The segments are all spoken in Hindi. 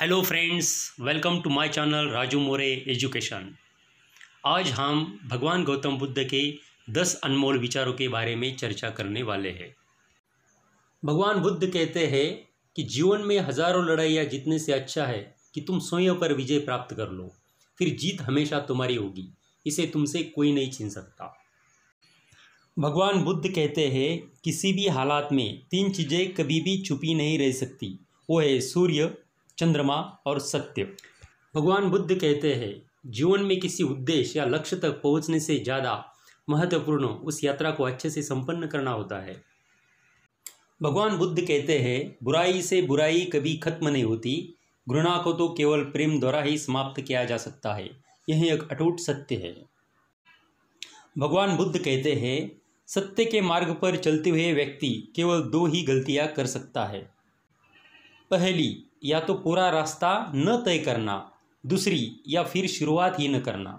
hello friends welcome to my channel Raju More education आज हम भगवान गौतम बुद्ध के दस अनमोल विचारों के बारे में चर्चा करने वाले हैं भगवान बुद्ध कहते हैं कि जीवन में हजारों लड़ाइयाँ जीतने से अच्छा है कि तुम स्वयं पर विजय प्राप्त कर लो फिर जीत हमेशा तुम्हारी होगी इसे तुमसे कोई नहीं छीन सकता भगवान बुद्ध कहते हैं किसी भी हालात में तीन चीज़ें कभी भी छुपी नहीं रह सकती वो है सूर्य चंद्रमा और सत्य भगवान बुद्ध कहते हैं जीवन में किसी उद्देश्य या लक्ष्य तक पहुंचने से ज़्यादा महत्वपूर्ण उस यात्रा को अच्छे से संपन्न करना होता है भगवान बुद्ध कहते हैं बुराई से बुराई कभी खत्म नहीं होती घृणा को तो केवल प्रेम द्वारा ही समाप्त किया जा सकता है यह एक अटूट सत्य है भगवान बुद्ध कहते हैं सत्य के मार्ग पर चलते हुए व्यक्ति केवल दो ही गलतियां कर सकता है पहली या तो पूरा रास्ता न तय करना दूसरी या फिर शुरुआत ही न करना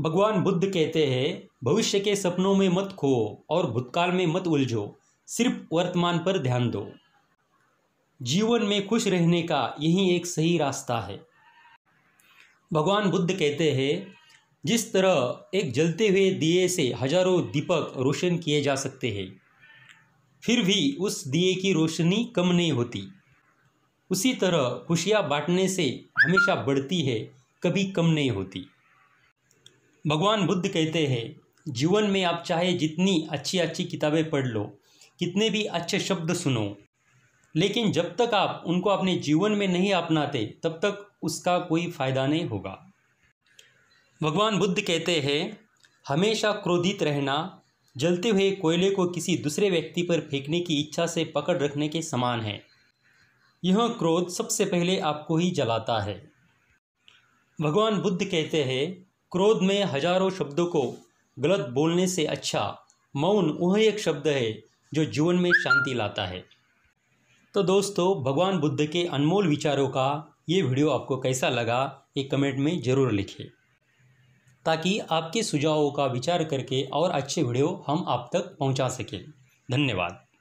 भगवान बुद्ध कहते हैं भविष्य के सपनों में मत खो और भूतकाल में मत उलझो सिर्फ वर्तमान पर ध्यान दो जीवन में खुश रहने का यही एक सही रास्ता है भगवान बुद्ध कहते हैं जिस तरह एक जलते हुए दिए से हजारों दीपक रोशन किए जा सकते हैं फिर भी उस दिए की रोशनी कम नहीं होती उसी तरह खुशियाँ बांटने से हमेशा बढ़ती है कभी कम नहीं होती भगवान बुद्ध कहते हैं जीवन में आप चाहे जितनी अच्छी अच्छी किताबें पढ़ लो कितने भी अच्छे शब्द सुनो लेकिन जब तक आप उनको अपने जीवन में नहीं अपनाते तब तक उसका कोई फायदा नहीं होगा भगवान बुद्ध कहते हैं हमेशा क्रोधित रहना जलते हुए कोयले को किसी दूसरे व्यक्ति पर फेंकने की इच्छा से पकड़ रखने के समान है यह क्रोध सबसे पहले आपको ही जलाता है भगवान बुद्ध कहते हैं क्रोध में हजारों शब्दों को गलत बोलने से अच्छा मौन वह एक शब्द है जो जीवन में शांति लाता है तो दोस्तों भगवान बुद्ध के अनमोल विचारों का ये वीडियो आपको कैसा लगा ये कमेंट में ज़रूर लिखें ताकि आपके सुझावों का विचार करके और अच्छे वीडियो हम आप तक पहुंचा सकें धन्यवाद